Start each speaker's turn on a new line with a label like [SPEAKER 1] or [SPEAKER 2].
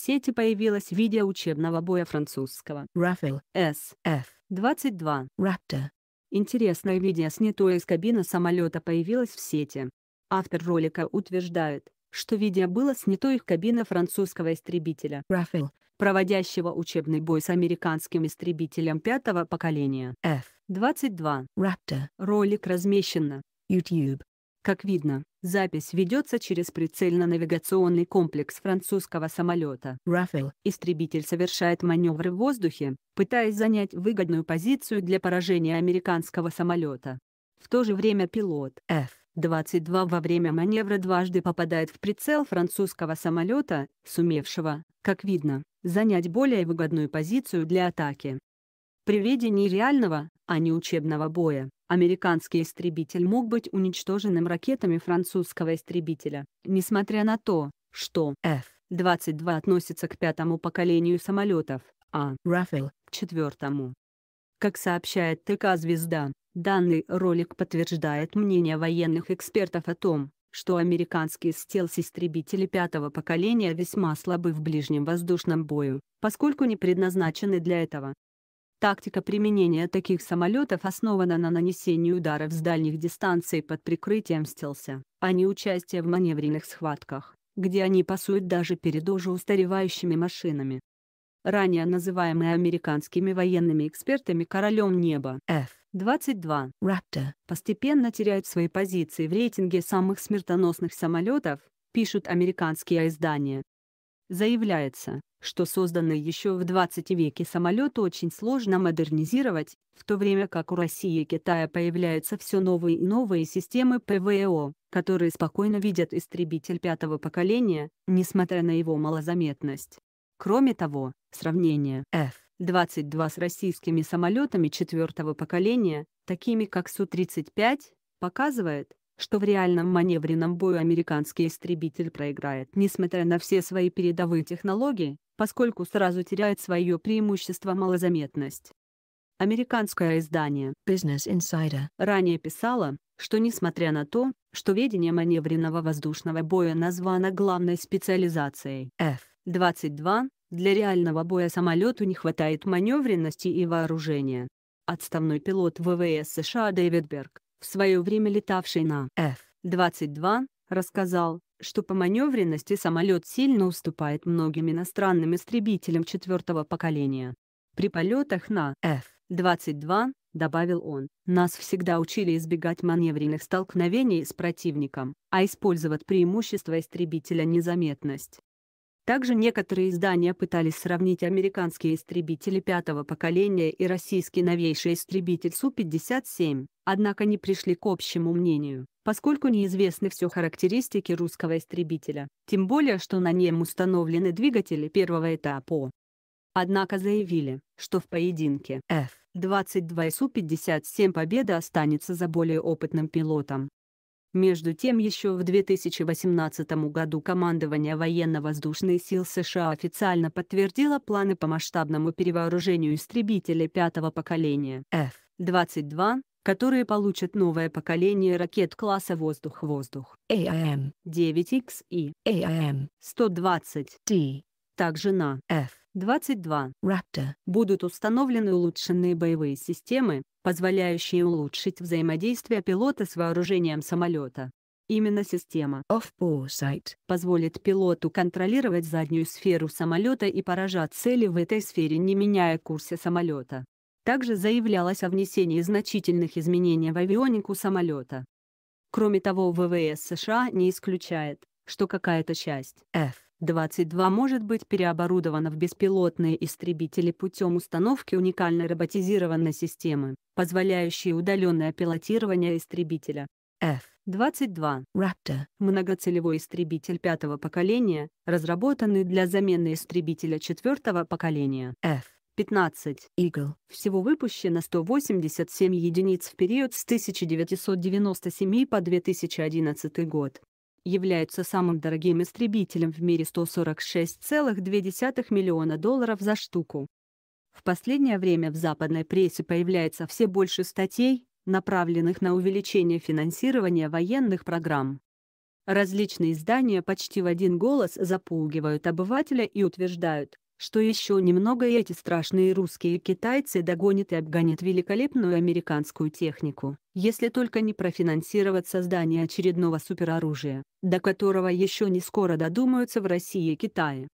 [SPEAKER 1] сети появилось видео учебного боя французского Рафаэл SF-22 Raptor. Интересное видео, снятое из кабины самолета, появилось в сети. Автор ролика утверждает, что видео было снято их кабины французского истребителя Рафаэл, проводящего учебный бой с американским истребителем пятого поколения F-22 Raptor. Ролик размещен на YouTube. Как видно, запись ведется через прицельно-навигационный комплекс французского самолета. Рафел. Истребитель совершает маневры в воздухе, пытаясь занять выгодную позицию для поражения американского самолета. В то же время пилот F-22 во время маневра дважды попадает в прицел французского самолета, сумевшего, как видно, занять более выгодную позицию для атаки. При ведении реального, а не учебного боя, американский истребитель мог быть уничтоженным ракетами французского истребителя. Несмотря на то, что F-22 относится к пятому поколению самолетов, а Rafale к четвертому. Как сообщает ТК «Звезда», данный ролик подтверждает мнение военных экспертов о том, что американские стелс-истребители пятого поколения весьма слабы в ближнем воздушном бою, поскольку не предназначены для этого. Тактика применения таких самолетов основана на нанесении ударов с дальних дистанций под прикрытием стелса, а не участие в маневренных схватках, где они пасуют даже перед уже устаревающими машинами. Ранее называемые американскими военными экспертами «королем неба» F-22 Raptor постепенно теряют свои позиции в рейтинге самых смертоносных самолетов, пишут американские издания. Заявляется, что созданный еще в 20 веке самолет очень сложно модернизировать, в то время как у России и Китая появляются все новые и новые системы ПВО, которые спокойно видят истребитель пятого поколения, несмотря на его малозаметность. Кроме того, сравнение F-22 с российскими самолетами четвертого поколения, такими как Су-35, показывает, что в реальном маневренном бою американский истребитель проиграет несмотря на все свои передовые технологии, поскольку сразу теряет свое преимущество малозаметность. Американское издание Business Insider ранее писало, что несмотря на то, что ведение маневренного воздушного боя названо главной специализацией F-22, для реального боя самолету не хватает маневренности и вооружения. Отставной пилот ВВС США Дэвид Берг в свое время летавший на F-22, рассказал, что по маневренности самолет сильно уступает многим иностранным истребителям четвертого поколения. При полетах на F-22, добавил он, нас всегда учили избегать маневренных столкновений с противником, а использовать преимущество истребителя незаметность. Также некоторые издания пытались сравнить американские истребители пятого поколения и российский новейший истребитель Су-57, однако не пришли к общему мнению, поскольку неизвестны все характеристики русского истребителя, тем более что на нем установлены двигатели первого этапа. Однако заявили, что в поединке F-22 и Су-57 победа останется за более опытным пилотом. Между тем еще в 2018 году командование военно-воздушных сил США официально подтвердило планы по масштабному перевооружению истребителей пятого поколения F-22, которые получат новое поколение ракет класса воздух-воздух AIM-9X и AIM-120T. Также на F Raptor. Будут установлены улучшенные боевые системы, позволяющие улучшить взаимодействие пилота с вооружением самолета. Именно система Off-Sight позволит пилоту контролировать заднюю сферу самолета и поражать цели в этой сфере, не меняя курса самолета. Также заявлялось о внесении значительных изменений в авионику самолета. Кроме того, ВВС США не исключает, что какая-то часть F 22 может быть переоборудовано в беспилотные истребители путем установки уникальной роботизированной системы, позволяющей удаленное пилотирование истребителя. F-22
[SPEAKER 2] Raptor –
[SPEAKER 1] многоцелевой истребитель пятого поколения, разработанный для замены истребителя четвертого поколения. F-15 Eagle. Всего выпущено 187 единиц в период с 1997 по 2011 год являются самым дорогим истребителем в мире 146,2 миллиона долларов за штуку. В последнее время в западной прессе появляется все больше статей, направленных на увеличение финансирования военных программ. Различные издания почти в один голос запугивают обывателя и утверждают, что еще немного и эти страшные русские и китайцы догонят и обгонят великолепную американскую технику, если только не профинансировать создание очередного супероружия, до которого еще не скоро додумаются в России и Китае.